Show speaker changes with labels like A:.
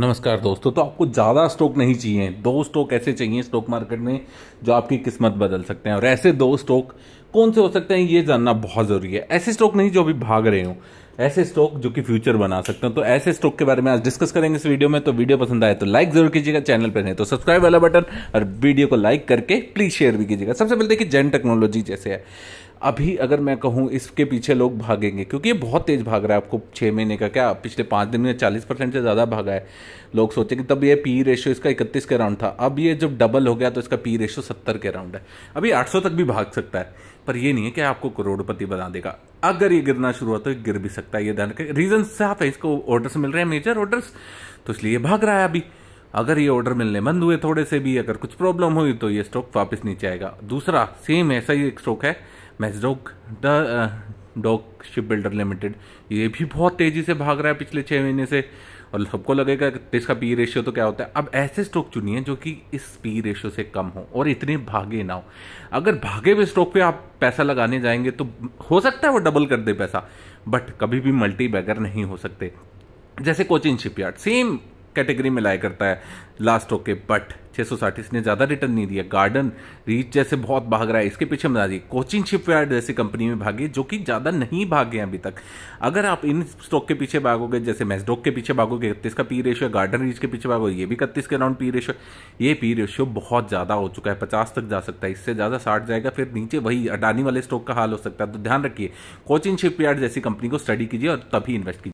A: नमस्कार दोस्तों तो आपको ज़्यादा स्टॉक नहीं चाहिए दो स्टॉक ऐसे चाहिए स्टॉक मार्केट में जो आपकी किस्मत बदल सकते हैं और ऐसे दो स्टॉक कौन से हो सकते हैं ये जानना बहुत ज़रूरी है ऐसे स्टॉक नहीं जो अभी भाग रहे हो ऐसे स्टॉक जो कि फ्यूचर बना सकते हैं तो ऐसे स्टॉक के बारे में आज डिस्कस करेंगे इस वीडियो में तो वीडियो पसंद आए तो लाइक जरूर कीजिएगा चैनल पर नहीं तो सब्सक्राइब वाला बटन और वीडियो को लाइक करके प्लीज़ शेयर भी कीजिएगा सबसे पहले देखिए जेन टेक्नोलॉजी जैसे है अभी अगर मैं कहूँ इसके पीछे लोग भागेंगे क्योंकि ये बहुत तेज़ भाग रहा है आपको छः महीने का क्या पिछले पाँच दिन में चालीस परसेंट से ज़्यादा भागा है लोग सोचे कि तब ये पी रेशियो इसका इकतीस के राउंड था अब ये जब डबल हो गया तो इसका पी रेशियो सत्तर के राउंड है अभी आठ तक भी भाग सकता है पर ये नहीं है कि आपको करोड़पति बना देगा अगर ये गिरना शुरू हुआ तो गिर भी सकता है ये ध्यान रखें रीजन साफ है इसको ऑर्डर्स मिल रहे हैं मेजर ऑर्डर्स तो इसलिए भाग रहा है अभी अगर ये ऑर्डर मिलने बंद हुए थोड़े से भी अगर कुछ प्रॉब्लम हुई तो ये स्टॉक वापस नीचे आएगा दूसरा सेम ऐसा ही एक स्टॉक है Mazagon dock shipbuilder limited ये भी बहुत तेज़ी से भाग रहा है पिछले छः महीने से और सबको लगेगा कि इसका पी रेशियो तो क्या होता है अब ऐसे स्ट्रोक चुनिए जो कि इस पी रेशियो से कम हो और इतने भागे ना हो अगर भागे हुए स्ट्रोक पे आप पैसा लगाने जाएंगे तो हो सकता है वो डबल कर दे पैसा बट कभी भी मल्टी बैगर नहीं हो सकते जैसे कोचिन शिपयार्ड सेम कैटेगरी में लाया करता है लास्ट ओके बट सौ साठ इसने ज़्यादा रिटर्न नहीं दिया गार्डन रीच जैसे बहुत भाग रहा है इसके पीछे में भागी कोचिंग शिपयार्ड जैसी कंपनी में भागी जो कि ज़्यादा नहीं भागे अभी तक अगर आप इन स्टॉक के पीछे भागोगे जैसे मेजडोक के पीछे भागोगे इकतीस का पी रेशो गार्डन रीच के पीछे भागोगे ये भी इकतीस के अराउंड पी रेशो ये पी रेशो बहुत ज़्यादा हो चुका है पचास तक जा सकता है इससे ज़्यादा साठ जाएगा फिर नीचे वही अडानी वाले स्टॉक का हाल हो सकता है तो ध्यान रखिए कोचिंग शिपयार्ड जैसी कंपनी को स्टडी कीजिए और तभी इन्वेस्ट कीजिए